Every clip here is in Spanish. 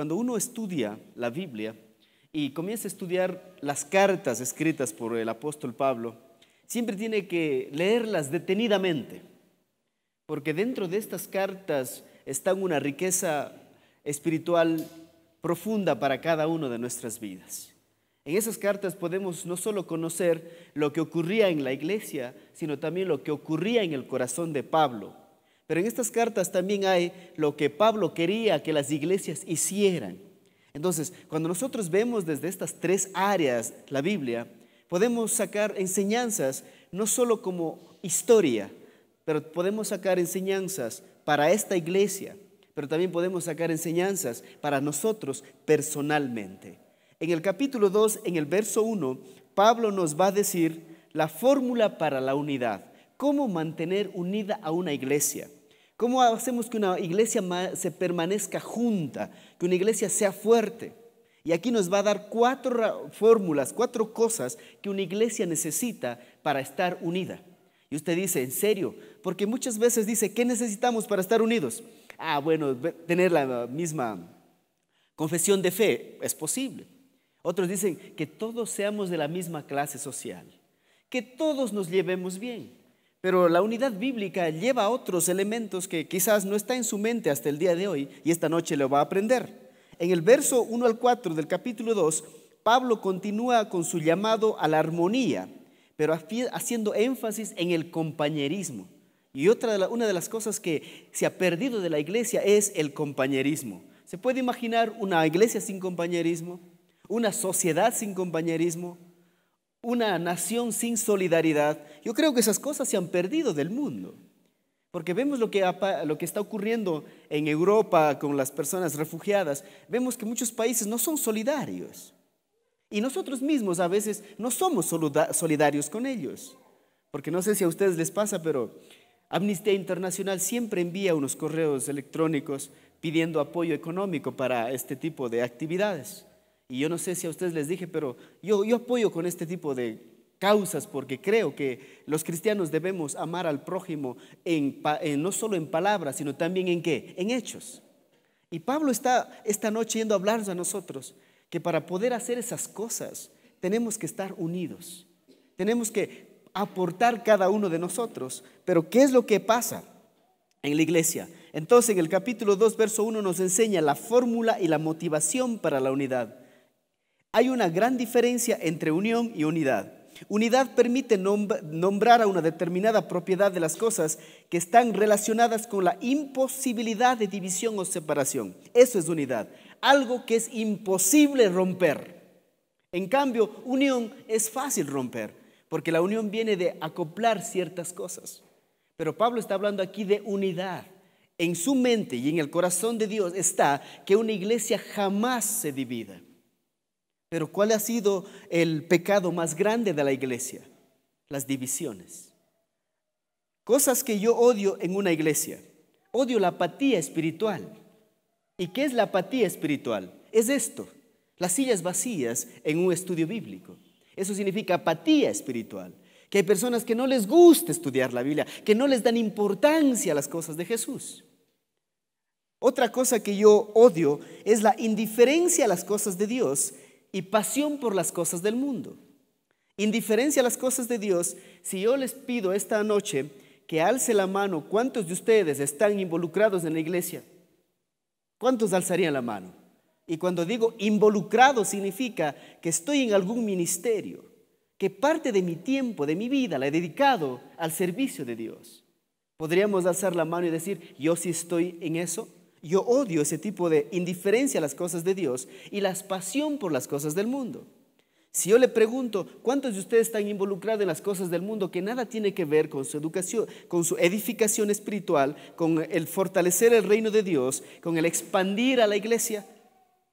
Cuando uno estudia la Biblia y comienza a estudiar las cartas escritas por el apóstol Pablo, siempre tiene que leerlas detenidamente, porque dentro de estas cartas está una riqueza espiritual profunda para cada uno de nuestras vidas. En esas cartas podemos no solo conocer lo que ocurría en la iglesia, sino también lo que ocurría en el corazón de Pablo, pero en estas cartas también hay lo que Pablo quería que las iglesias hicieran. Entonces, cuando nosotros vemos desde estas tres áreas la Biblia, podemos sacar enseñanzas no solo como historia, pero podemos sacar enseñanzas para esta iglesia, pero también podemos sacar enseñanzas para nosotros personalmente. En el capítulo 2, en el verso 1, Pablo nos va a decir la fórmula para la unidad, cómo mantener unida a una iglesia. ¿Cómo hacemos que una iglesia se permanezca junta, que una iglesia sea fuerte? Y aquí nos va a dar cuatro fórmulas, cuatro cosas que una iglesia necesita para estar unida. Y usted dice, ¿en serio? Porque muchas veces dice, ¿qué necesitamos para estar unidos? Ah, bueno, tener la misma confesión de fe es posible. Otros dicen que todos seamos de la misma clase social, que todos nos llevemos bien. Pero la unidad bíblica lleva otros elementos que quizás no está en su mente hasta el día de hoy y esta noche lo va a aprender. En el verso 1 al 4 del capítulo 2, Pablo continúa con su llamado a la armonía, pero haciendo énfasis en el compañerismo. Y otra una de las cosas que se ha perdido de la iglesia es el compañerismo. ¿Se puede imaginar una iglesia sin compañerismo? ¿Una sociedad sin compañerismo? una nación sin solidaridad, yo creo que esas cosas se han perdido del mundo. Porque vemos lo que, está ocurriendo en Europa con las personas refugiadas, vemos que muchos países no son solidarios. Y nosotros mismos a veces no somos solidarios con ellos. Porque no sé si a ustedes les pasa, pero Amnistía Internacional siempre envía unos correos electrónicos pidiendo apoyo económico para este tipo de actividades. Y yo no sé si a ustedes les dije, pero yo, yo apoyo con este tipo de causas porque creo que los cristianos debemos amar al prójimo en, no solo en palabras, sino también en qué, en hechos. Y Pablo está esta noche yendo a hablarnos a nosotros que para poder hacer esas cosas tenemos que estar unidos, tenemos que aportar cada uno de nosotros. Pero ¿qué es lo que pasa en la iglesia? Entonces en el capítulo 2, verso 1 nos enseña la fórmula y la motivación para la unidad. Hay una gran diferencia entre unión y unidad. Unidad permite nombrar a una determinada propiedad de las cosas que están relacionadas con la imposibilidad de división o separación. Eso es unidad, algo que es imposible romper. En cambio, unión es fácil romper, porque la unión viene de acoplar ciertas cosas. Pero Pablo está hablando aquí de unidad. En su mente y en el corazón de Dios está que una iglesia jamás se divida. Pero ¿cuál ha sido el pecado más grande de la iglesia? Las divisiones. Cosas que yo odio en una iglesia. Odio la apatía espiritual. ¿Y qué es la apatía espiritual? Es esto, las sillas vacías en un estudio bíblico. Eso significa apatía espiritual. Que hay personas que no les gusta estudiar la Biblia, que no les dan importancia a las cosas de Jesús. Otra cosa que yo odio es la indiferencia a las cosas de Dios y pasión por las cosas del mundo. Indiferencia a las cosas de Dios, si yo les pido esta noche que alce la mano, ¿cuántos de ustedes están involucrados en la iglesia? ¿Cuántos alzarían la mano? Y cuando digo involucrado significa que estoy en algún ministerio, que parte de mi tiempo, de mi vida, la he dedicado al servicio de Dios. ¿Podríamos alzar la mano y decir, yo sí estoy en eso? Yo odio ese tipo de indiferencia a las cosas de Dios y la pasión por las cosas del mundo. Si yo le pregunto, ¿cuántos de ustedes están involucrados en las cosas del mundo que nada tiene que ver con su educación, con su edificación espiritual, con el fortalecer el reino de Dios, con el expandir a la iglesia?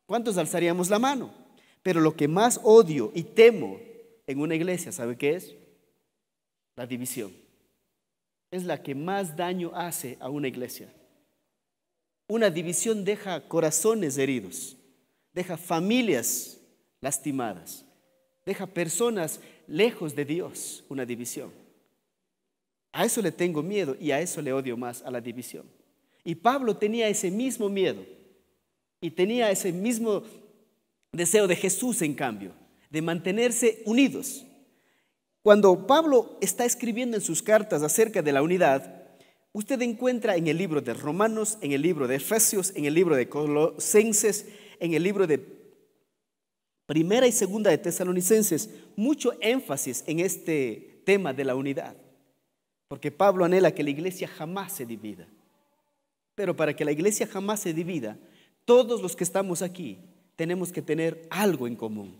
¿Cuántos alzaríamos la mano? Pero lo que más odio y temo en una iglesia, ¿sabe qué es? La división. Es la que más daño hace a una iglesia. Una división deja corazones heridos, deja familias lastimadas, deja personas lejos de Dios, una división. A eso le tengo miedo y a eso le odio más, a la división. Y Pablo tenía ese mismo miedo y tenía ese mismo deseo de Jesús, en cambio, de mantenerse unidos. Cuando Pablo está escribiendo en sus cartas acerca de la unidad, Usted encuentra en el libro de Romanos, en el libro de Efesios, en el libro de Colosenses, en el libro de Primera y Segunda de Tesalonicenses, mucho énfasis en este tema de la unidad. Porque Pablo anhela que la iglesia jamás se divida. Pero para que la iglesia jamás se divida, todos los que estamos aquí tenemos que tener algo en común.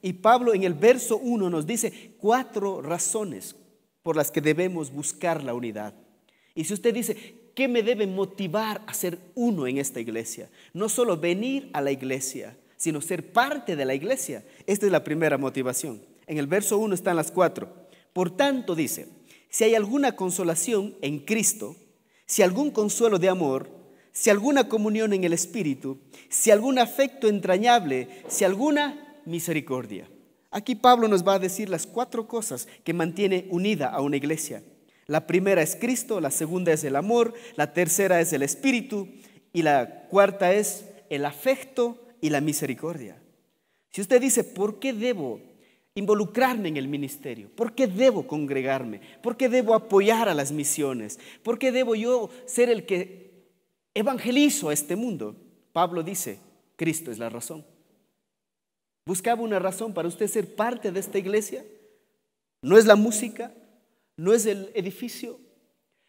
Y Pablo en el verso 1 nos dice cuatro razones por las que debemos buscar la unidad. Y si usted dice, ¿qué me debe motivar a ser uno en esta iglesia? No solo venir a la iglesia, sino ser parte de la iglesia. Esta es la primera motivación. En el verso 1 están las cuatro. Por tanto, dice, si hay alguna consolación en Cristo, si algún consuelo de amor, si alguna comunión en el Espíritu, si algún afecto entrañable, si alguna misericordia. Aquí Pablo nos va a decir las cuatro cosas que mantiene unida a una iglesia. La primera es Cristo, la segunda es el amor, la tercera es el espíritu y la cuarta es el afecto y la misericordia. Si usted dice, ¿por qué debo involucrarme en el ministerio? ¿Por qué debo congregarme? ¿Por qué debo apoyar a las misiones? ¿Por qué debo yo ser el que evangelizo a este mundo? Pablo dice, Cristo es la razón. ¿Buscaba una razón para usted ser parte de esta iglesia? ¿No es la música? no es el edificio,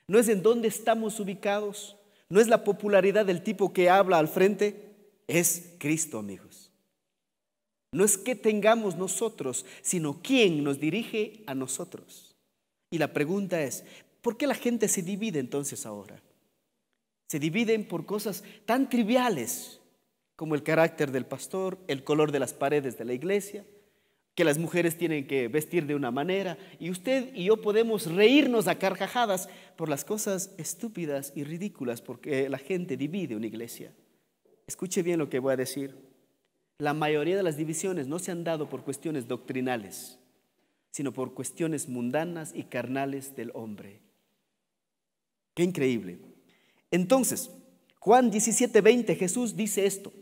no es en dónde estamos ubicados, no es la popularidad del tipo que habla al frente, es Cristo, amigos. No es que tengamos nosotros, sino quién nos dirige a nosotros. Y la pregunta es, ¿por qué la gente se divide entonces ahora? Se dividen por cosas tan triviales como el carácter del pastor, el color de las paredes de la iglesia, que las mujeres tienen que vestir de una manera y usted y yo podemos reírnos a carcajadas por las cosas estúpidas y ridículas porque la gente divide una iglesia. Escuche bien lo que voy a decir. La mayoría de las divisiones no se han dado por cuestiones doctrinales, sino por cuestiones mundanas y carnales del hombre. Qué increíble. Entonces, Juan 17:20 Jesús dice esto.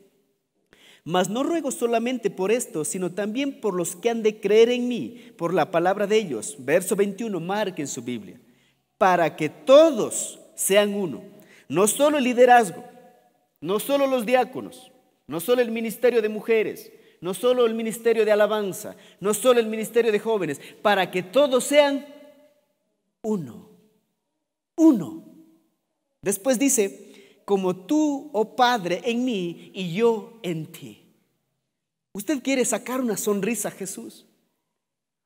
Mas no ruego solamente por esto, sino también por los que han de creer en mí, por la palabra de ellos. Verso 21, en su Biblia. Para que todos sean uno. No solo el liderazgo, no solo los diáconos, no solo el ministerio de mujeres, no solo el ministerio de alabanza, no solo el ministerio de jóvenes, para que todos sean uno. Uno. Después dice, como tú, oh Padre, en mí y yo en ti. Usted quiere sacar una sonrisa a Jesús.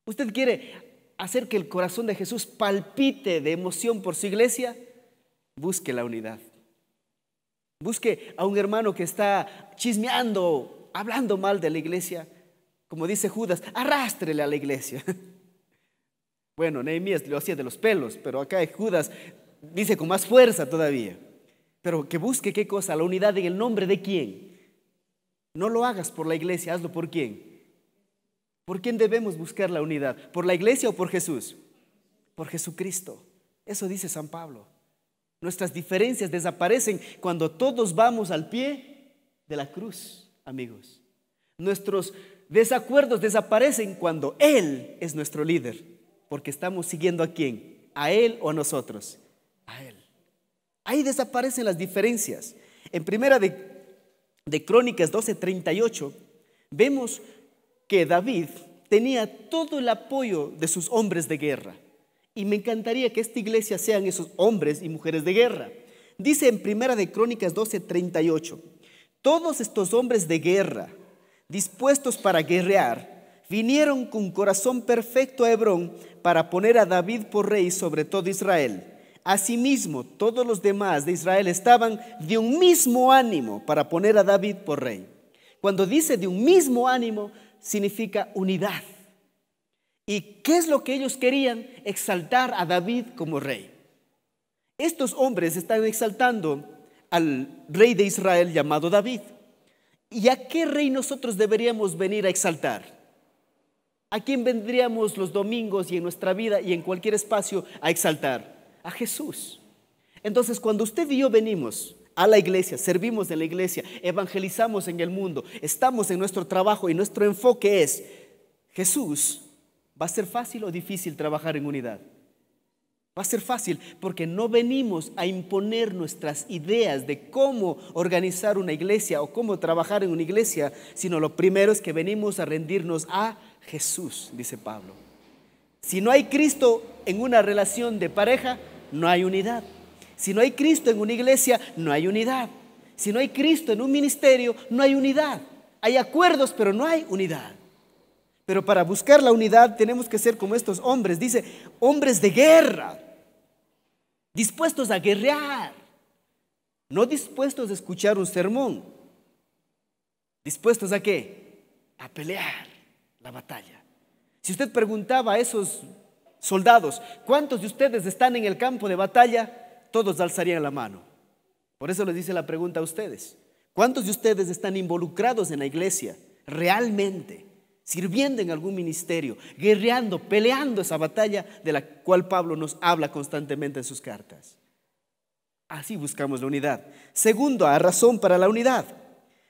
Usted quiere hacer que el corazón de Jesús palpite de emoción por su iglesia. Busque la unidad. Busque a un hermano que está chismeando, hablando mal de la iglesia. Como dice Judas, arrástrele a la iglesia. Bueno, Nehemías lo hacía de los pelos, pero acá Judas dice con más fuerza todavía. Pero que busque qué cosa, la unidad en el nombre de quién. No lo hagas por la iglesia, hazlo por quién. ¿Por quién debemos buscar la unidad? ¿Por la iglesia o por Jesús? Por Jesucristo. Eso dice San Pablo. Nuestras diferencias desaparecen cuando todos vamos al pie de la cruz, amigos. Nuestros desacuerdos desaparecen cuando Él es nuestro líder, porque estamos siguiendo a quién, a Él o a nosotros, a Él. Ahí desaparecen las diferencias. En primera de, de Crónicas 12:38 vemos que David tenía todo el apoyo de sus hombres de guerra. Y me encantaría que esta iglesia sean esos hombres y mujeres de guerra. Dice en primera de Crónicas 12:38, todos estos hombres de guerra, dispuestos para guerrear, vinieron con corazón perfecto a Hebrón para poner a David por rey sobre todo Israel. Asimismo, todos los demás de Israel estaban de un mismo ánimo para poner a David por rey. Cuando dice de un mismo ánimo, significa unidad. ¿Y qué es lo que ellos querían? Exaltar a David como rey. Estos hombres están exaltando al rey de Israel llamado David. ¿Y a qué rey nosotros deberíamos venir a exaltar? ¿A quién vendríamos los domingos y en nuestra vida y en cualquier espacio a exaltar? a Jesús. Entonces, cuando usted y yo venimos a la iglesia, servimos de la iglesia, evangelizamos en el mundo, estamos en nuestro trabajo y nuestro enfoque es Jesús, ¿va a ser fácil o difícil trabajar en unidad? Va a ser fácil porque no venimos a imponer nuestras ideas de cómo organizar una iglesia o cómo trabajar en una iglesia, sino lo primero es que venimos a rendirnos a Jesús, dice Pablo. Si no hay Cristo en una relación de pareja, no hay unidad. Si no hay Cristo en una iglesia, no hay unidad. Si no hay Cristo en un ministerio, no hay unidad. Hay acuerdos, pero no hay unidad. Pero para buscar la unidad tenemos que ser como estos hombres, dice, hombres de guerra, dispuestos a guerrear, no dispuestos a escuchar un sermón, dispuestos a qué? A pelear la batalla. Si usted preguntaba a esos soldados, ¿cuántos de ustedes están en el campo de batalla? Todos alzarían la mano. Por eso les dice la pregunta a ustedes. ¿Cuántos de ustedes están involucrados en la iglesia realmente, sirviendo en algún ministerio, guerreando, peleando esa batalla de la cual Pablo nos habla constantemente en sus cartas? Así buscamos la unidad. Segundo, a razón para la unidad.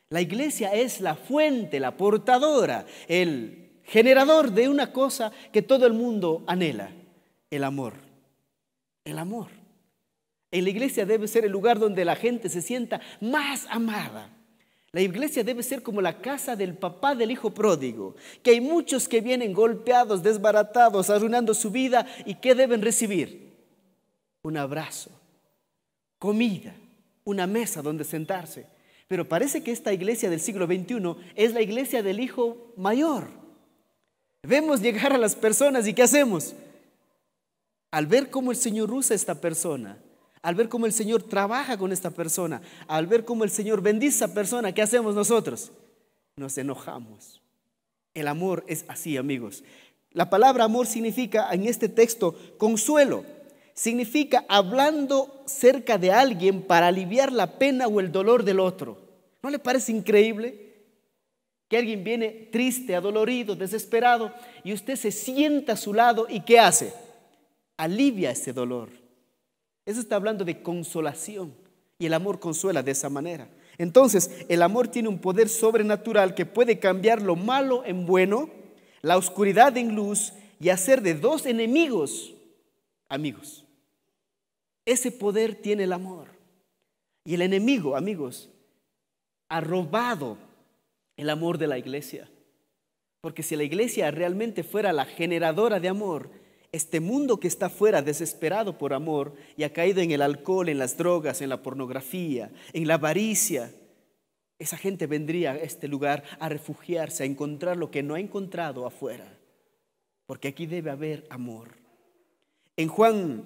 La iglesia es la fuente, la portadora, el generador de una cosa que todo el mundo anhela, el amor. El amor. En la iglesia debe ser el lugar donde la gente se sienta más amada. La iglesia debe ser como la casa del papá del hijo pródigo, que hay muchos que vienen golpeados, desbaratados, arruinando su vida y que deben recibir un abrazo, comida, una mesa donde sentarse. Pero parece que esta iglesia del siglo XXI es la iglesia del hijo mayor, Vemos llegar a las personas y ¿qué hacemos? Al ver cómo el Señor usa a esta persona, al ver cómo el Señor trabaja con esta persona, al ver cómo el Señor bendice a esta persona, ¿qué hacemos nosotros? Nos enojamos. El amor es así, amigos. La palabra amor significa en este texto consuelo. Significa hablando cerca de alguien para aliviar la pena o el dolor del otro. ¿No le parece increíble? que alguien viene triste, adolorido, desesperado, y usted se sienta a su lado y ¿qué hace? Alivia ese dolor. Eso está hablando de consolación y el amor consuela de esa manera. Entonces, el amor tiene un poder sobrenatural que puede cambiar lo malo en bueno, la oscuridad en luz y hacer de dos enemigos amigos. Ese poder tiene el amor. Y el enemigo, amigos, ha robado el amor de la iglesia. Porque si la iglesia realmente fuera la generadora de amor, este mundo que está fuera desesperado por amor y ha caído en el alcohol, en las drogas, en la pornografía, en la avaricia, esa gente vendría a este lugar a refugiarse, a encontrar lo que no ha encontrado afuera. Porque aquí debe haber amor. En Juan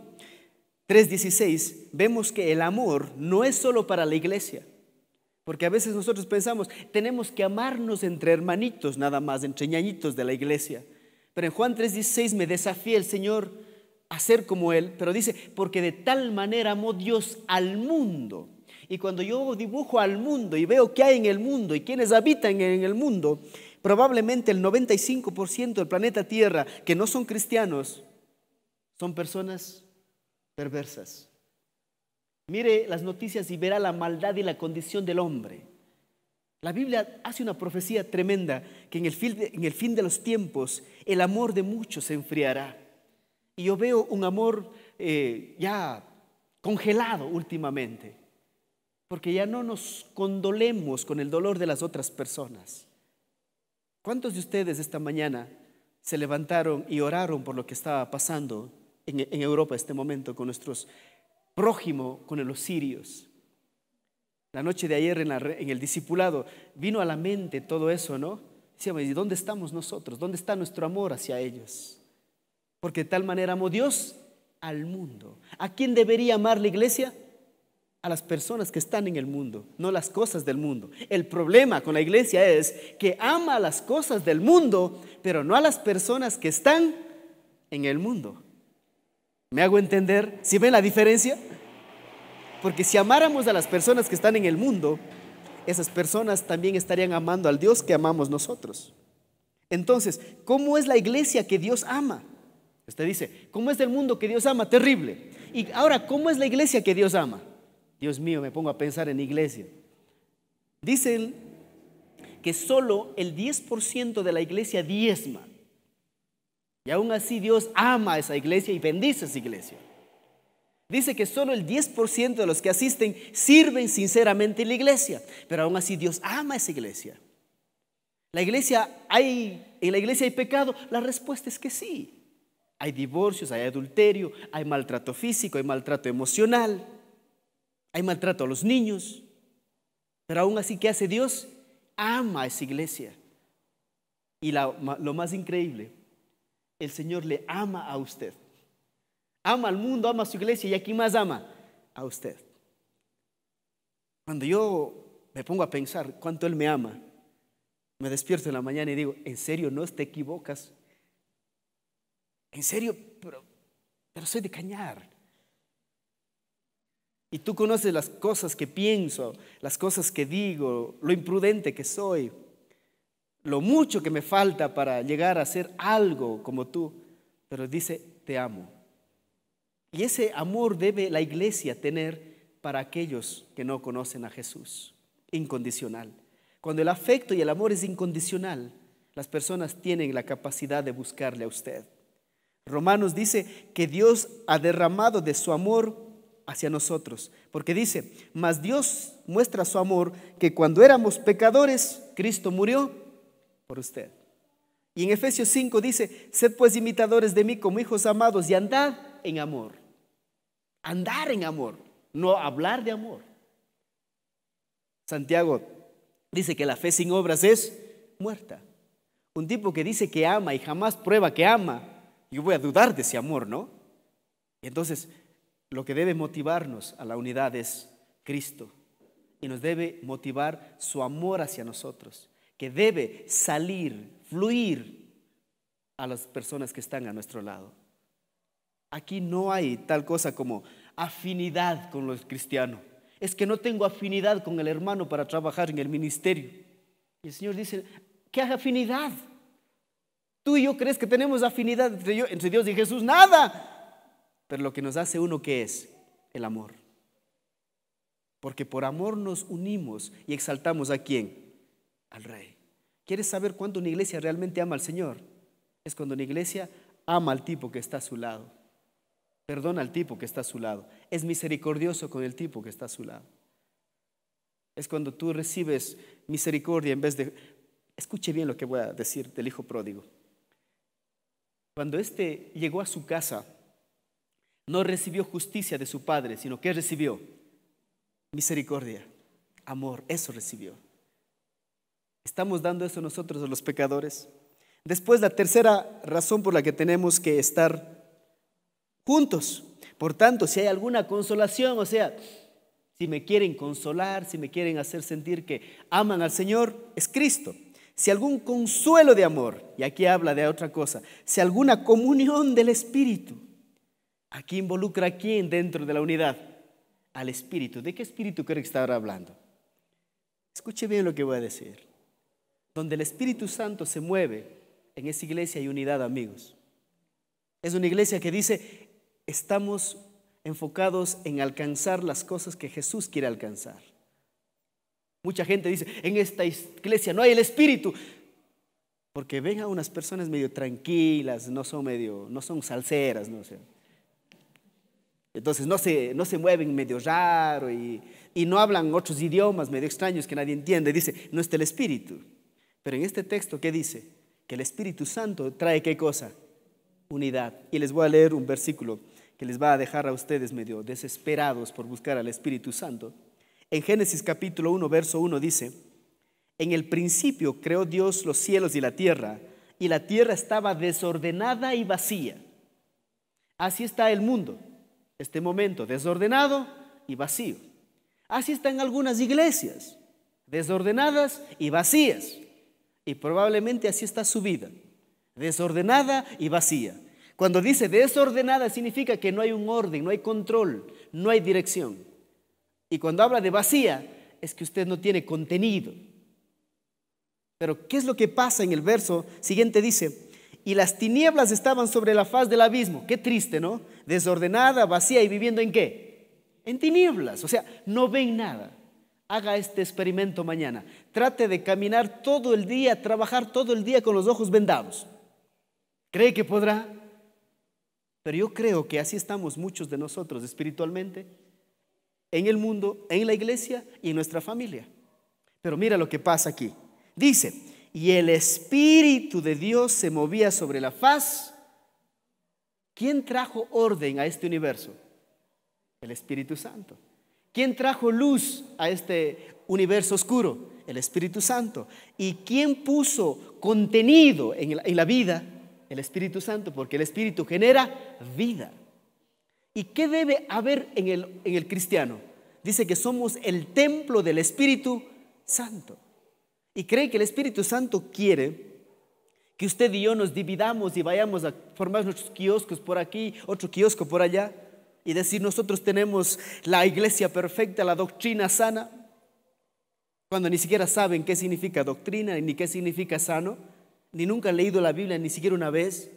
3:16 vemos que el amor no es solo para la iglesia. Porque a veces nosotros pensamos, tenemos que amarnos entre hermanitos nada más, entre ñañitos de la iglesia. Pero en Juan 3:16 me desafía el Señor a ser como Él, pero dice, porque de tal manera amó Dios al mundo. Y cuando yo dibujo al mundo y veo qué hay en el mundo y quienes habitan en el mundo, probablemente el 95% del planeta Tierra que no son cristianos son personas perversas. Mire las noticias y verá la maldad y la condición del hombre. La Biblia hace una profecía tremenda que en el, fin de, los tiempos el amor de muchos se enfriará. Y yo veo un amor eh, ya congelado últimamente, porque ya no nos condolemos con el dolor de las otras personas. ¿Cuántos de ustedes esta mañana se levantaron y oraron por lo que estaba pasando en, en Europa este momento con nuestros prójimo con los sirios. La noche de ayer en, el discipulado vino a la mente todo eso, ¿no? Decíamos, dónde estamos nosotros? ¿Dónde está nuestro amor hacia ellos? Porque de tal manera amó Dios al mundo. ¿A quién debería amar la iglesia? A las personas que están en el mundo, no las cosas del mundo. El problema con la iglesia es que ama las cosas del mundo, pero no a las personas que están en el mundo. ¿Me hago entender? ¿Si ven la diferencia? Porque si amáramos a las personas que están en el mundo, esas personas también estarían amando al Dios que amamos nosotros. Entonces, ¿cómo es la iglesia que Dios ama? Usted dice, ¿cómo es el mundo que Dios ama? Terrible. Y ahora, ¿cómo es la iglesia que Dios ama? Dios mío, me pongo a pensar en iglesia. Dicen que solo el 10% de la iglesia diezma. Y aún así Dios ama a esa iglesia y bendice a esa iglesia. Dice que solo el 10% de los que asisten sirven sinceramente en la iglesia, pero aún así Dios ama a esa iglesia. La iglesia hay en la iglesia hay pecado, la respuesta es que sí. Hay divorcios, hay adulterio, hay maltrato físico, hay maltrato emocional, hay maltrato a los niños. Pero aún así, ¿qué hace Dios? Ama a esa iglesia. Y lo más increíble el Señor le ama a usted. Ama al mundo, ama a su iglesia y aquí más ama a usted. Cuando yo me pongo a pensar cuánto Él me ama, me despierto en la mañana y digo, ¿en serio no te equivocas? ¿En serio? Pero, pero soy de cañar. Y tú conoces las cosas que pienso, las cosas que digo, lo imprudente que soy lo mucho que me falta para llegar a ser algo como tú, pero dice, te amo. Y ese amor debe la iglesia tener para aquellos que no conocen a Jesús, incondicional. Cuando el afecto y el amor es incondicional, las personas tienen la capacidad de buscarle a usted. Romanos dice que Dios ha derramado de su amor hacia nosotros, porque dice, mas Dios muestra su amor que cuando éramos pecadores, Cristo murió por usted. Y en Efesios 5 dice, sed pues imitadores de mí como hijos amados y andad en amor. Andar en amor, no hablar de amor. Santiago dice que la fe sin obras es muerta. Un tipo que dice que ama y jamás prueba que ama, yo voy a dudar de ese amor, ¿no? Y entonces, lo que debe motivarnos a la unidad es Cristo. Y nos debe motivar su amor hacia nosotros que debe salir, fluir a las personas que están a nuestro lado. Aquí no hay tal cosa como afinidad con los cristianos. Es que no tengo afinidad con el hermano para trabajar en el ministerio. Y el Señor dice, ¿qué afinidad? Tú y yo crees que tenemos afinidad entre, Dios y Jesús, nada. Pero lo que nos hace uno que es el amor. Porque por amor nos unimos y exaltamos a quién? al rey. ¿Quieres saber cuándo una iglesia realmente ama al Señor? Es cuando una iglesia ama al tipo que está a su lado. Perdona al tipo que está a su lado. Es misericordioso con el tipo que está a su lado. Es cuando tú recibes misericordia en vez de... Escuche bien lo que voy a decir del hijo pródigo. Cuando éste llegó a su casa, no recibió justicia de su padre, sino que recibió misericordia, amor, eso recibió. ¿Estamos dando eso nosotros a los pecadores? Después, la tercera razón por la que tenemos que estar juntos. Por tanto, si hay alguna consolación, o sea, si me quieren consolar, si me quieren hacer sentir que aman al Señor, es Cristo. Si algún consuelo de amor, y aquí habla de otra cosa, si alguna comunión del Espíritu, aquí involucra a quién dentro de la unidad, al Espíritu. ¿De qué Espíritu cree que está ahora hablando? Escuche bien lo que voy a decir donde el Espíritu Santo se mueve, en esa iglesia hay unidad, amigos. Es una iglesia que dice, estamos enfocados en alcanzar las cosas que Jesús quiere alcanzar. Mucha gente dice, en esta iglesia no hay el Espíritu. Porque ven a unas personas medio tranquilas, no son medio, no son salseras, no sé. entonces no se, mueven medio raro y no hablan otros idiomas medio extraños que nadie entiende. Dice, no está el espíritu. Pero en este texto, ¿qué dice? Que el Espíritu Santo trae qué cosa? Unidad. Y les voy a leer un versículo que les va a dejar a ustedes medio desesperados por buscar al Espíritu Santo. En Génesis capítulo 1, verso 1 dice, en el principio creó Dios los cielos y la tierra, y la tierra estaba desordenada y vacía. Así está el mundo, este momento, desordenado y vacío. Así están algunas iglesias, desordenadas y vacías. Y probablemente así está su vida, desordenada y vacía. Cuando dice desordenada significa que no hay un orden, no hay control, no hay dirección. Y cuando habla de vacía es que usted no tiene contenido. Pero ¿qué es lo que pasa en el verso siguiente? Dice, y las tinieblas estaban sobre la faz del abismo. Qué triste, ¿no? Desordenada, vacía y viviendo en qué? En tinieblas, o sea, no ven nada. Haga este experimento mañana. Trate de caminar todo el día, trabajar todo el día con los ojos vendados. ¿Cree que podrá? Pero yo creo que así estamos muchos de nosotros espiritualmente, en el mundo, en la iglesia y en nuestra familia. Pero mira lo que pasa aquí. Dice, y el Espíritu de Dios se movía sobre la faz. ¿Quién trajo orden a este universo? El Espíritu Santo. ¿Quién trajo luz a este universo oscuro? El Espíritu Santo. ¿Y quién puso contenido en la, vida? El Espíritu Santo, porque el Espíritu genera vida. ¿Y qué debe haber en el, en el cristiano? Dice que somos el templo del Espíritu Santo. Y cree que el Espíritu Santo quiere que usted y yo nos dividamos y vayamos a formar nuestros kioscos por aquí, otro kiosco por allá y decir nosotros tenemos la iglesia perfecta, la doctrina sana, cuando ni siquiera saben qué significa doctrina, ni qué significa sano, ni nunca han leído la Biblia, ni siquiera una vez,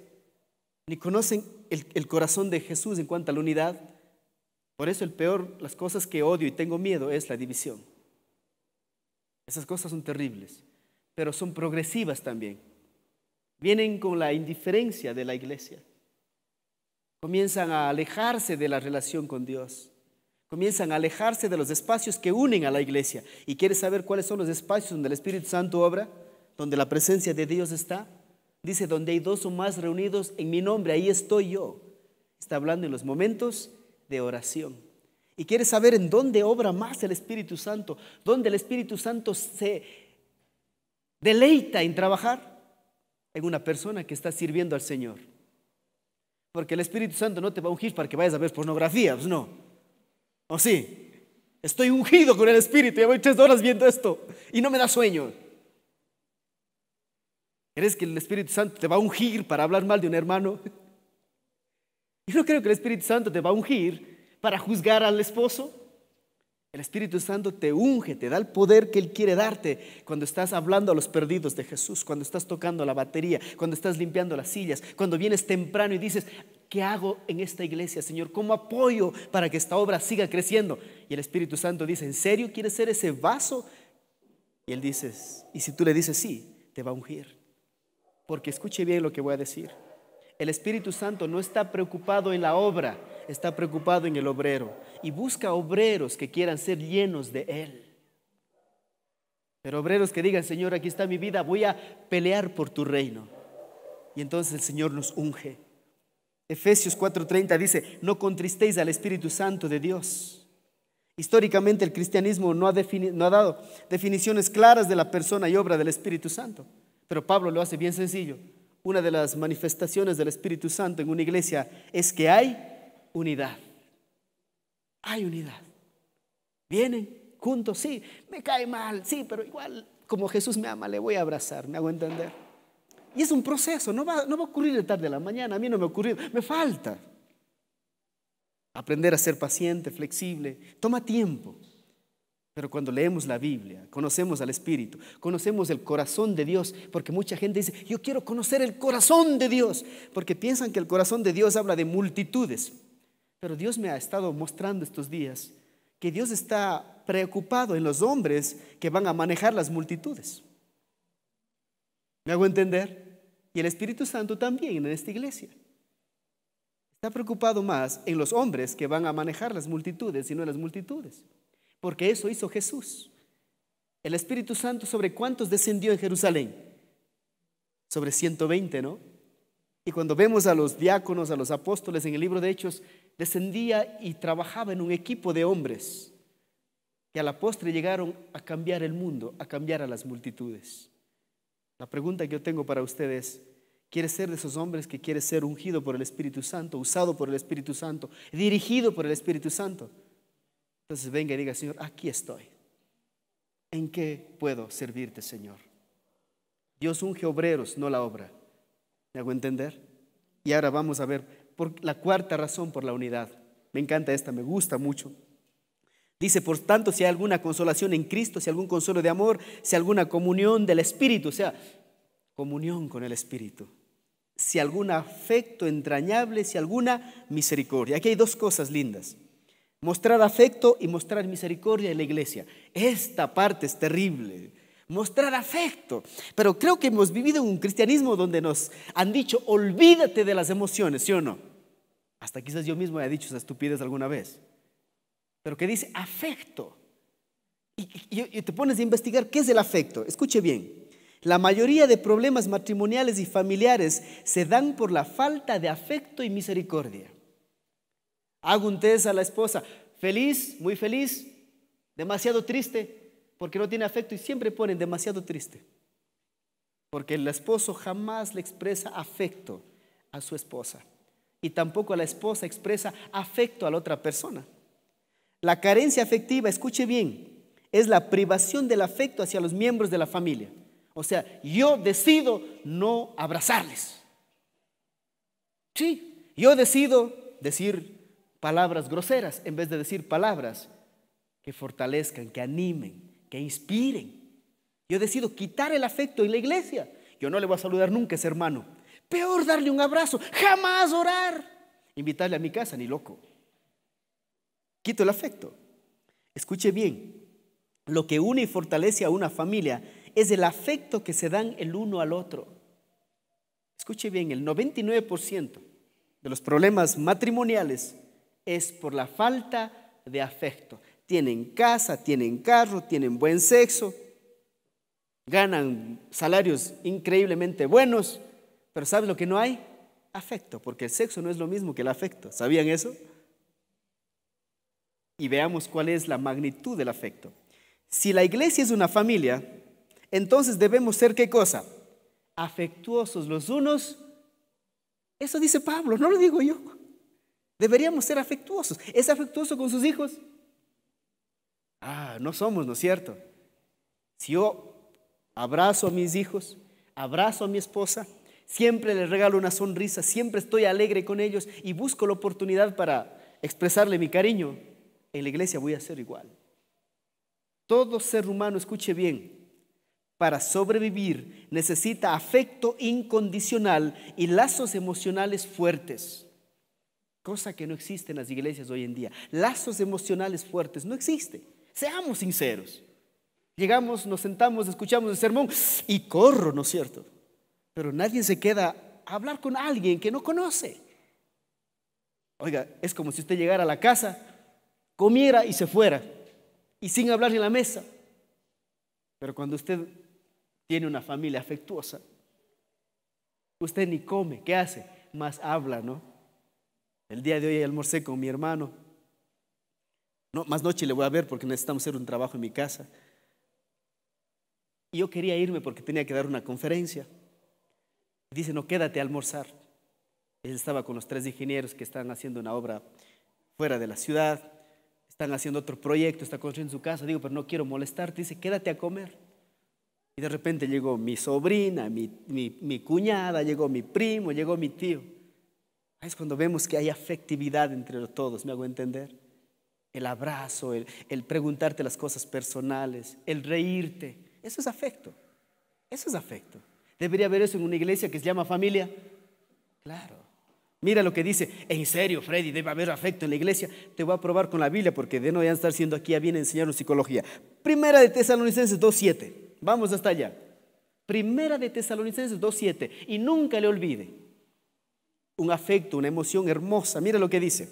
ni conocen el, el corazón de Jesús en cuanto a la unidad. Por eso el peor, las cosas que odio y tengo miedo es la división. Esas cosas son terribles, pero son progresivas también. Vienen con la indiferencia de la iglesia comienzan a alejarse de la relación con Dios, comienzan a alejarse de los espacios que unen a la iglesia. ¿Y quieres saber cuáles son los espacios donde el Espíritu Santo obra? ¿Donde la presencia de Dios está? Dice, donde hay dos o más reunidos en mi nombre, ahí estoy yo. Está hablando en los momentos de oración. Y quieres saber en dónde obra más el Espíritu Santo, dónde el Espíritu Santo se deleita en trabajar, en una persona que está sirviendo al Señor. Porque el Espíritu Santo no te va a ungir para que vayas a ver pornografía, pues no. ¿O sí? Estoy ungido con el Espíritu, ya voy tres horas viendo esto y no me da sueño. ¿Crees que el Espíritu Santo te va a ungir para hablar mal de un hermano? Yo no creo que el Espíritu Santo te va a ungir para juzgar al esposo. El Espíritu Santo te unge, te da el poder que Él quiere darte cuando estás hablando a los perdidos de Jesús, cuando estás tocando la batería, cuando estás limpiando las sillas, cuando vienes temprano y dices, ¿qué hago en esta iglesia, Señor? ¿Cómo apoyo para que esta obra siga creciendo? Y el Espíritu Santo dice, ¿en serio quieres ser ese vaso? Y Él dice, y si tú le dices sí, te va a ungir. Porque escuche bien lo que voy a decir. El Espíritu Santo no está preocupado en la obra, está preocupado en el obrero y busca obreros que quieran ser llenos de Él. Pero obreros que digan, Señor, aquí está mi vida, voy a pelear por tu reino. Y entonces el Señor nos unge. Efesios 4:30 dice, no contristéis al Espíritu Santo de Dios. Históricamente el cristianismo no ha, no ha dado definiciones claras de la persona y obra del Espíritu Santo, pero Pablo lo hace bien sencillo. Una de las manifestaciones del Espíritu Santo en una iglesia es que hay unidad. Hay unidad. Vienen juntos, sí, me cae mal, sí, pero igual como Jesús me ama, le voy a abrazar, me hago entender. Y es un proceso, no va, a ocurrir de tarde a la mañana, a mí no me ocurrió, me falta. Aprender a ser paciente, flexible, toma tiempo. Pero cuando leemos la Biblia, conocemos al Espíritu, conocemos el corazón de Dios, porque mucha gente dice, yo quiero conocer el corazón de Dios, porque piensan que el corazón de Dios habla de multitudes. Pero Dios me ha estado mostrando estos días que Dios está preocupado en los hombres que van a manejar las multitudes. ¿Me hago entender? Y el Espíritu Santo también en esta iglesia. Está preocupado más en los hombres que van a manejar las multitudes y no en las multitudes. Porque eso hizo Jesús. El Espíritu Santo sobre cuántos descendió en Jerusalén. Sobre 120, ¿no? Y cuando vemos a los diáconos, a los apóstoles en el libro de Hechos, descendía y trabajaba en un equipo de hombres que a la postre llegaron a cambiar el mundo, a cambiar a las multitudes. La pregunta que yo tengo para ustedes, ¿quieres ser de esos hombres que quiere ser ungido por el Espíritu Santo, usado por el Espíritu Santo, dirigido por el Espíritu Santo? Entonces venga y diga, Señor, aquí estoy. ¿En qué puedo servirte, Señor? Dios unge obreros, no la obra. ¿Me hago entender? Y ahora vamos a ver por la cuarta razón por la unidad. Me encanta esta, me gusta mucho. Dice, por tanto, si hay alguna consolación en Cristo, si algún consuelo de amor, si alguna comunión del Espíritu, o sea, comunión con el Espíritu, si algún afecto entrañable, si alguna misericordia. Aquí hay dos cosas lindas. Mostrar afecto y mostrar misericordia en la iglesia. Esta parte es terrible mostrar afecto. Pero creo que hemos vivido un cristianismo donde nos han dicho, olvídate de las emociones, ¿sí o no? Hasta quizás yo mismo haya dicho esas estupidez alguna vez. Pero que dice afecto. Y, y te pones a investigar qué es el afecto. Escuche bien. La mayoría de problemas matrimoniales y familiares se dan por la falta de afecto y misericordia. Hago un test a la esposa. Feliz, muy feliz, demasiado triste, porque no tiene afecto y siempre ponen demasiado triste. Porque el esposo jamás le expresa afecto a su esposa y tampoco la esposa expresa afecto a la otra persona. La carencia afectiva, escuche bien, es la privación del afecto hacia los miembros de la familia. O sea, yo decido no abrazarles. Sí, yo decido decir palabras groseras en vez de decir palabras que fortalezcan, que animen que inspiren. Yo decido quitar el afecto en la iglesia. Yo no le voy a saludar nunca a ese hermano. Peor darle un abrazo, jamás orar. Invitarle a mi casa, ni loco. Quito el afecto. Escuche bien, lo que une y fortalece a una familia es el afecto que se dan el uno al otro. Escuche bien, el 99% de los problemas matrimoniales es por la falta de afecto tienen casa, tienen carro, tienen buen sexo, ganan salarios increíblemente buenos, pero ¿sabes lo que no hay? Afecto, porque el sexo no es lo mismo que el afecto. ¿Sabían eso? Y veamos cuál es la magnitud del afecto. Si la iglesia es una familia, entonces debemos ser qué cosa? Afectuosos los unos. Eso dice Pablo, no lo digo yo. Deberíamos ser afectuosos. ¿Es afectuoso con sus hijos? Ah, no somos, ¿no es cierto? Si yo abrazo a mis hijos, abrazo a mi esposa, siempre les regalo una sonrisa, siempre estoy alegre con ellos y busco la oportunidad para expresarle mi cariño, en la iglesia voy a ser igual. Todo ser humano, escuche bien, para sobrevivir necesita afecto incondicional y lazos emocionales fuertes, cosa que no existe en las iglesias hoy en día. Lazos emocionales fuertes no existen. Seamos sinceros. Llegamos, nos sentamos, escuchamos el sermón y corro, ¿no es cierto? Pero nadie se queda a hablar con alguien que no conoce. Oiga, es como si usted llegara a la casa, comiera y se fuera, y sin hablar en la mesa. Pero cuando usted tiene una familia afectuosa, usted ni come, ¿qué hace? Más habla, ¿no? El día de hoy almorcé con mi hermano no, más noche le voy a ver porque necesitamos hacer un trabajo en mi casa. Y yo quería irme porque tenía que dar una conferencia. Dice, no, quédate a almorzar. Él estaba con los tres ingenieros que están haciendo una obra fuera de la ciudad, están haciendo otro proyecto, está construyendo su casa. Digo, pero no quiero molestarte. Dice, quédate a comer. Y de repente llegó mi sobrina, mi, mi cuñada, llegó mi primo, llegó mi tío. Es cuando vemos que hay afectividad entre todos, me hago entender el abrazo, el, preguntarte las cosas personales, el reírte. Eso es afecto. Eso es afecto. Debería haber eso en una iglesia que se llama familia. Claro. Mira lo que dice. En serio, Freddy, debe haber afecto en la iglesia. Te voy a probar con la Biblia porque de no estar siendo aquí, a bien a enseñarnos psicología. Primera de Tesalonicenses 2.7. Vamos hasta allá. Primera de Tesalonicenses 2.7. Y nunca le olvide. Un afecto, una emoción hermosa. Mira lo que dice.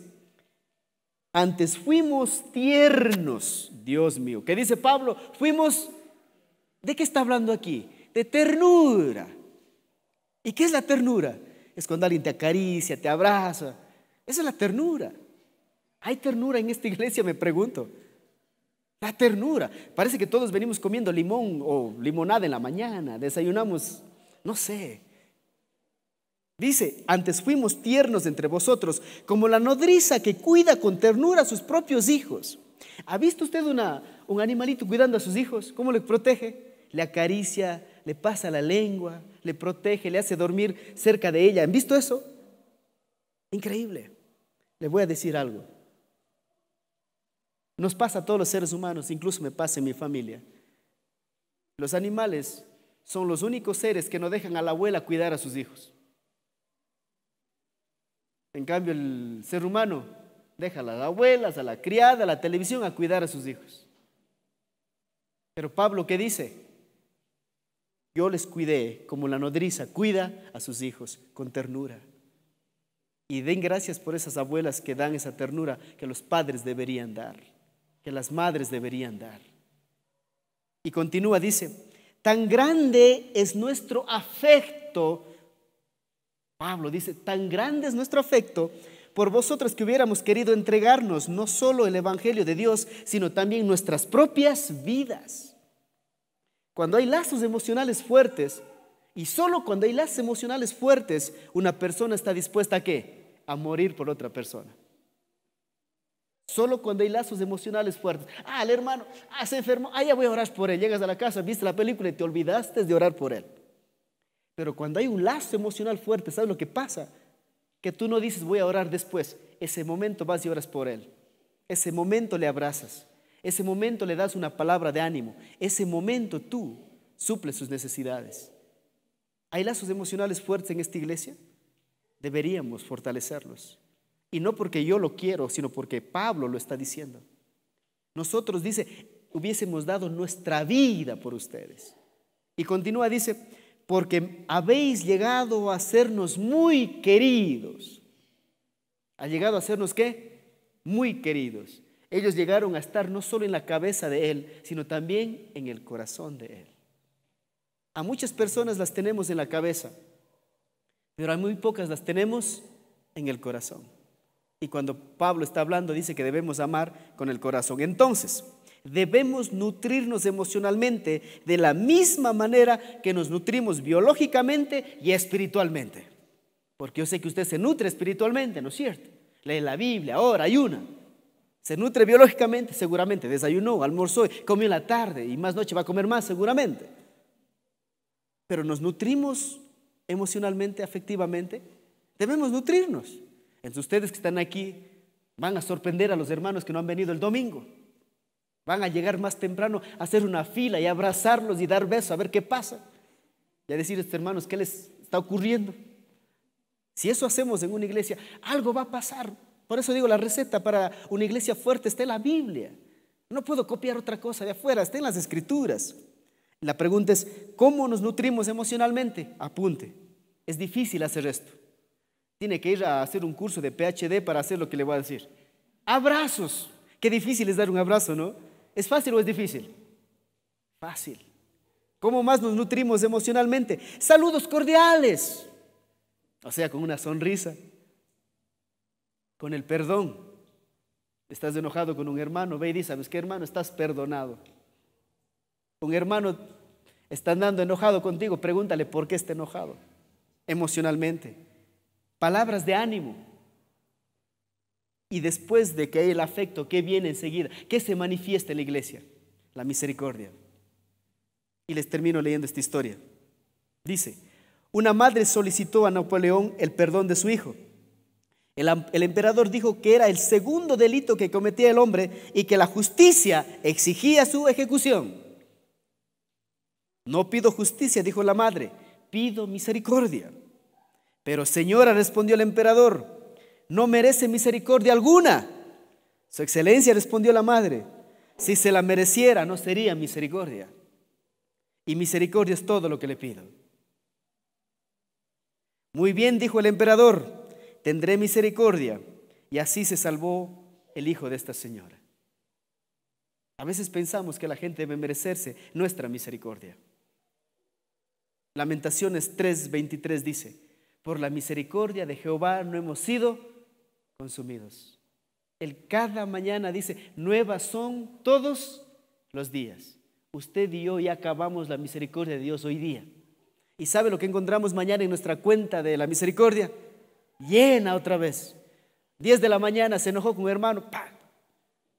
Antes fuimos tiernos, Dios mío. ¿Qué dice Pablo? Fuimos, ¿de qué está hablando aquí? De ternura. ¿Y qué es la ternura? Es cuando alguien te acaricia, te abraza. Esa es la ternura. ¿Hay ternura en esta iglesia? Me pregunto. La ternura. Parece que todos venimos comiendo limón o limonada en la mañana, desayunamos, no sé, Dice, antes fuimos tiernos entre vosotros, como la nodriza que cuida con ternura a sus propios hijos. ¿Ha visto usted un animalito cuidando a sus hijos? ¿Cómo le protege? Le acaricia, le pasa la lengua, le protege, le hace dormir cerca de ella. ¿Han visto eso? Increíble. Le voy a decir algo. Nos pasa a todos los seres humanos, incluso me pasa en mi familia. Los animales son los únicos seres que no dejan a la abuela cuidar a sus hijos. En cambio, el ser humano deja a las abuelas, a la criada, a la televisión a cuidar a sus hijos. Pero Pablo, ¿qué dice? Yo les cuidé como la nodriza cuida a sus hijos con ternura. Y den gracias por esas abuelas que dan esa ternura que los padres deberían dar, que las madres deberían dar. Y continúa, dice, tan grande es nuestro afecto Pablo dice, tan grande es nuestro afecto por vosotras que hubiéramos querido entregarnos no solo el Evangelio de Dios, sino también nuestras propias vidas. Cuando hay lazos emocionales fuertes, y solo cuando hay lazos emocionales fuertes, una persona está dispuesta a qué? A morir por otra persona. Solo cuando hay lazos emocionales fuertes. Ah, el hermano, ah, se enfermó, ah, ya voy a orar por él. Llegas a la casa, viste la película y te olvidaste de orar por él. Pero cuando hay un lazo emocional fuerte, ¿sabes lo que pasa? Que tú no dices voy a orar después. Ese momento vas y oras por él. Ese momento le abrazas. Ese momento le das una palabra de ánimo. Ese momento tú suples sus necesidades. ¿Hay lazos emocionales fuertes en esta iglesia? Deberíamos fortalecerlos. Y no porque yo lo quiero, sino porque Pablo lo está diciendo. Nosotros dice, hubiésemos dado nuestra vida por ustedes. Y continúa, dice, porque habéis llegado a sernos muy queridos. ¿Ha llegado a sernos qué? Muy queridos. Ellos llegaron a estar no solo en la cabeza de Él, sino también en el corazón de Él. A muchas personas las tenemos en la cabeza, pero a muy pocas las tenemos en el corazón. Y cuando Pablo está hablando, dice que debemos amar con el corazón. Entonces, Debemos nutrirnos emocionalmente de la misma manera que nos nutrimos biológicamente y espiritualmente. Porque yo sé que usted se nutre espiritualmente, ¿no es cierto? Lee la Biblia, hay ayuna. Se nutre biológicamente, seguramente. Desayunó, almorzó, comió en la tarde y más noche va a comer más, seguramente. Pero nos nutrimos emocionalmente, afectivamente. Debemos nutrirnos. Entonces ustedes que están aquí van a sorprender a los hermanos que no han venido el domingo. Van a llegar más temprano a hacer una fila y abrazarlos y dar besos a ver qué pasa. Y a decirles, hermanos, ¿qué les está ocurriendo? Si eso hacemos en una iglesia, algo va a pasar. Por eso digo, la receta para una iglesia fuerte está en la Biblia. No puedo copiar otra cosa de afuera, está en las escrituras. La pregunta es, ¿cómo nos nutrimos emocionalmente? Apunte. Es difícil hacer esto. Tiene que ir a hacer un curso de PhD para hacer lo que le voy a decir. Abrazos. Qué difícil es dar un abrazo, ¿no? ¿Es fácil o es difícil? Fácil. ¿Cómo más nos nutrimos emocionalmente? Saludos cordiales. O sea, con una sonrisa. Con el perdón. Estás enojado con un hermano. Ve y díselo. ¿sabes qué hermano? Estás perdonado. Un hermano está andando enojado contigo. Pregúntale por qué está enojado emocionalmente. Palabras de ánimo. Y después de que el afecto, ¿qué viene enseguida? ¿Qué se manifiesta en la iglesia? La misericordia. Y les termino leyendo esta historia. Dice, una madre solicitó a Napoleón el perdón de su hijo. El, el, emperador dijo que era el segundo delito que cometía el hombre y que la justicia exigía su ejecución. No pido justicia, dijo la madre, pido misericordia. Pero señora, respondió el emperador, no merece misericordia alguna. Su excelencia respondió la madre, si se la mereciera no sería misericordia. Y misericordia es todo lo que le pido. Muy bien, dijo el emperador, tendré misericordia. Y así se salvó el hijo de esta señora. A veces pensamos que la gente debe merecerse nuestra misericordia. Lamentaciones 3:23 dice, por la misericordia de Jehová no hemos sido consumidos. el cada mañana dice, nuevas son todos los días. Usted y yo ya acabamos la misericordia de Dios hoy día. ¿Y sabe lo que encontramos mañana en nuestra cuenta de la misericordia? Llena otra vez. 10 de la mañana se enojó con un hermano,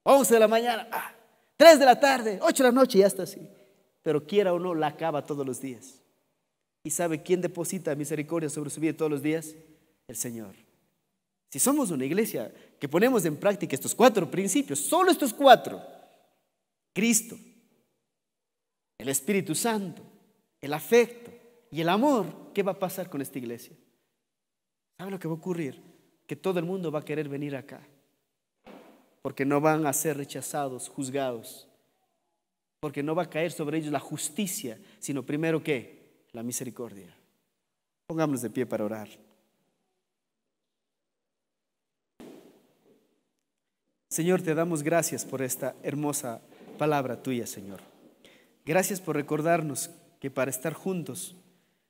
11 de la mañana, 3 de la tarde, 8 de la noche, y hasta así. Pero quiera o no, la acaba todos los días. ¿Y sabe quién deposita misericordia sobre su vida todos los días? El Señor. Si somos una iglesia que ponemos en práctica estos cuatro principios, solo estos cuatro, Cristo, el Espíritu Santo, el afecto y el amor, ¿qué va a pasar con esta iglesia? ¿Sabe lo que va a ocurrir? Que todo el mundo va a querer venir acá, porque no van a ser rechazados, juzgados, porque no va a caer sobre ellos la justicia, sino primero que la misericordia. Pongámonos de pie para orar. Señor, te damos gracias por esta hermosa palabra tuya, Señor. Gracias por recordarnos que para estar juntos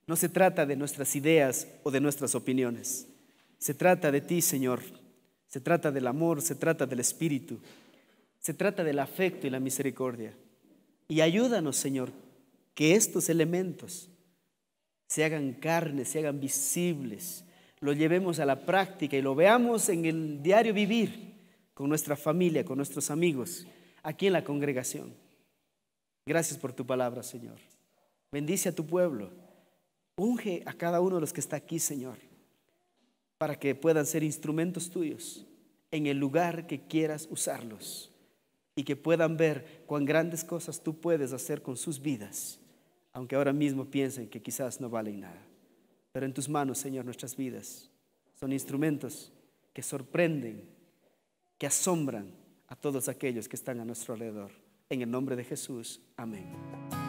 no se trata de nuestras ideas o de nuestras opiniones. Se trata de ti, Señor. Se trata del amor, se trata del espíritu. Se trata del afecto y la misericordia. Y ayúdanos, Señor, que estos elementos se hagan carne, se hagan visibles, lo llevemos a la práctica y lo veamos en el diario vivir con nuestra familia, con nuestros amigos, aquí en la congregación. Gracias por tu palabra, Señor. Bendice a tu pueblo. Unge a cada uno de los que está aquí, Señor, para que puedan ser instrumentos tuyos en el lugar que quieras usarlos y que puedan ver cuán grandes cosas tú puedes hacer con sus vidas, aunque ahora mismo piensen que quizás no valen nada. Pero en tus manos, Señor, nuestras vidas son instrumentos que sorprenden que asombran a todos aquellos que están a nuestro alrededor. En el nombre de Jesús, amén.